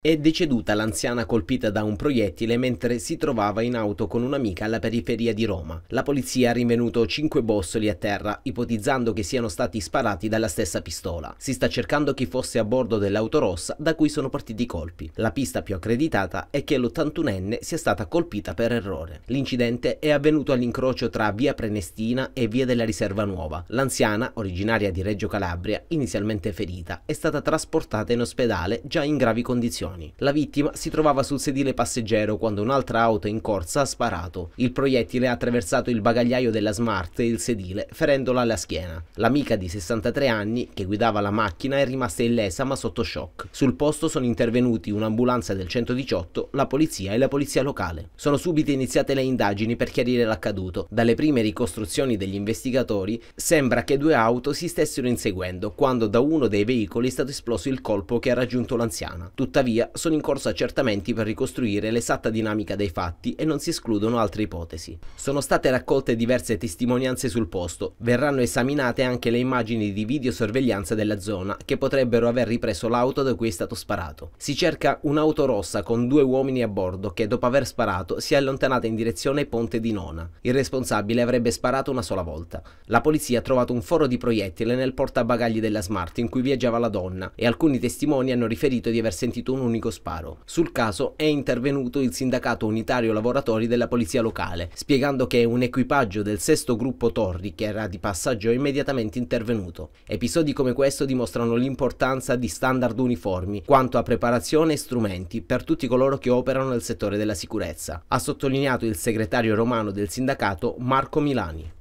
È deceduta l'anziana colpita da un proiettile mentre si trovava in auto con un'amica alla periferia di Roma. La polizia ha rinvenuto cinque bossoli a terra, ipotizzando che siano stati sparati dalla stessa pistola. Si sta cercando chi fosse a bordo dell'auto rossa da cui sono partiti i colpi. La pista più accreditata è che l'81enne sia stata colpita per errore. L'incidente è avvenuto all'incrocio tra via Prenestina e via della Riserva Nuova. L'anziana, originaria di Reggio Calabria, inizialmente ferita, è stata trasportata in ospedale già in gravi condizioni lesioni. La vittima si trovava sul sedile passeggero quando un'altra auto in corsa ha sparato. Il proiettile ha attraversato il bagagliaio della Smart e il sedile, ferendola alla schiena. L'amica di 63 anni, che guidava la macchina, è rimasta illesa ma sotto shock. Sul posto sono intervenuti un'ambulanza del 118, la polizia e la polizia locale. Sono subito iniziate le indagini per chiarire l'accaduto. Dalle prime ricostruzioni degli investigatori sembra che due auto si stessero inseguendo quando da uno dei veicoli è stato esploso il colpo che ha raggiunto l'anziana. Tuttavia Tuttavia, sono in corso accertamenti per ricostruire l'esatta dinamica dei fatti e non si escludono altre ipotesi. Sono state raccolte diverse testimonianze sul posto, verranno esaminate anche le immagini di videosorveglianza della zona che potrebbero aver ripreso l'auto da cui è stato sparato. Si cerca un'auto rossa con due uomini a bordo che dopo aver sparato si è allontanata in direzione Ponte di Nona. Il responsabile avrebbe sparato una sola volta. La polizia ha trovato un foro di proiettile nel portabagagli della Smart in cui viaggiava la donna e alcuni testimoni hanno riferito di aver sentito un unico sparo. Sul caso è intervenuto il sindacato unitario lavoratori della polizia locale, spiegando che un equipaggio del sesto gruppo Torri, che era di passaggio, è immediatamente intervenuto. Episodi come questo dimostrano l'importanza di standard uniformi, quanto a preparazione e strumenti per tutti coloro che operano nel settore della sicurezza, ha sottolineato il segretario romano del sindacato Marco Milani.